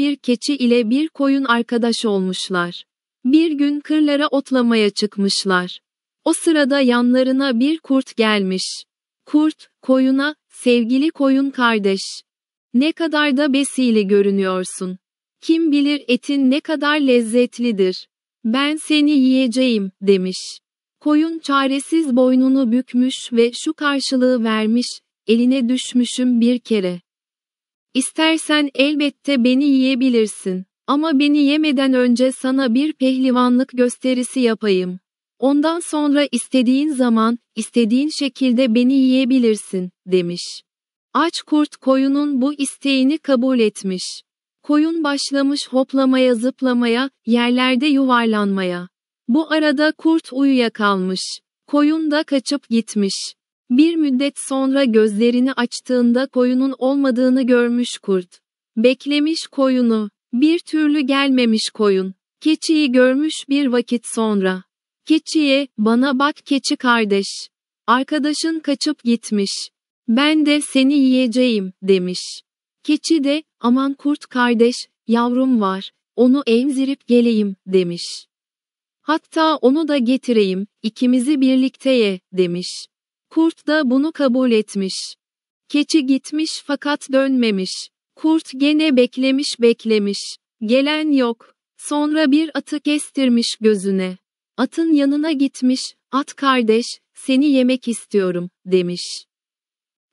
bir keçi ile bir koyun arkadaş olmuşlar. Bir gün kırlara otlamaya çıkmışlar. O sırada yanlarına bir kurt gelmiş. Kurt, koyuna, sevgili koyun kardeş. Ne kadar da besili görünüyorsun. Kim bilir etin ne kadar lezzetlidir. Ben seni yiyeceğim, demiş. Koyun çaresiz boynunu bükmüş ve şu karşılığı vermiş, eline düşmüşüm bir kere. İstersen elbette beni yiyebilirsin. Ama beni yemeden önce sana bir pehlivanlık gösterisi yapayım. Ondan sonra istediğin zaman, istediğin şekilde beni yiyebilirsin, demiş. Aç kurt koyunun bu isteğini kabul etmiş. Koyun başlamış hoplamaya zıplamaya, yerlerde yuvarlanmaya. Bu arada kurt uyuya kalmış. Koyun da kaçıp gitmiş. Bir müddet sonra gözlerini açtığında koyunun olmadığını görmüş kurt. Beklemiş koyunu, bir türlü gelmemiş koyun. Keçiyi görmüş bir vakit sonra. Keçiye, bana bak keçi kardeş. Arkadaşın kaçıp gitmiş. Ben de seni yiyeceğim, demiş. Keçi de, aman kurt kardeş, yavrum var, onu emzirip geleyim, demiş. Hatta onu da getireyim, ikimizi birlikte ye, demiş. Kurt da bunu kabul etmiş. Keçi gitmiş fakat dönmemiş. Kurt gene beklemiş beklemiş. Gelen yok. Sonra bir atı kestirmiş gözüne. Atın yanına gitmiş, at kardeş, seni yemek istiyorum, demiş.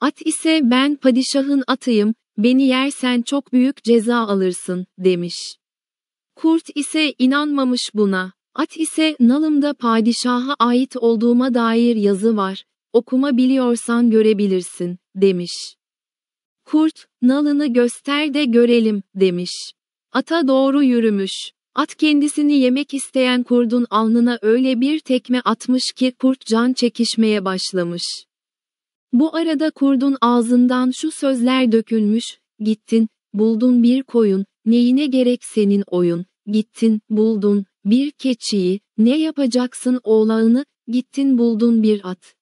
At ise ben padişahın atıyım, beni yersen çok büyük ceza alırsın, demiş. Kurt ise inanmamış buna. At ise nalımda padişaha ait olduğuma dair yazı var, okuma biliyorsan görebilirsin, demiş. Kurt, nalını göster de görelim, demiş. Ata doğru yürümüş. At kendisini yemek isteyen kurdun alnına öyle bir tekme atmış ki kurt can çekişmeye başlamış. Bu arada kurdun ağzından şu sözler dökülmüş, gittin, buldun bir koyun, neyine gerek senin oyun, gittin, buldun, bir keçiyi, ne yapacaksın oğlağını, gittin buldun bir at,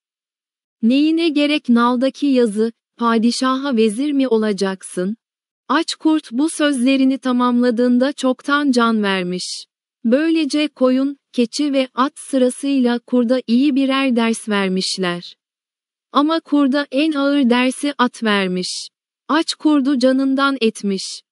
Neyine gerek naldaki yazı, padişaha vezir mi olacaksın? Aç kurt bu sözlerini tamamladığında çoktan can vermiş. Böylece koyun, keçi ve at sırasıyla kurda iyi birer ders vermişler. Ama kurda en ağır dersi at vermiş. Aç kurdu canından etmiş.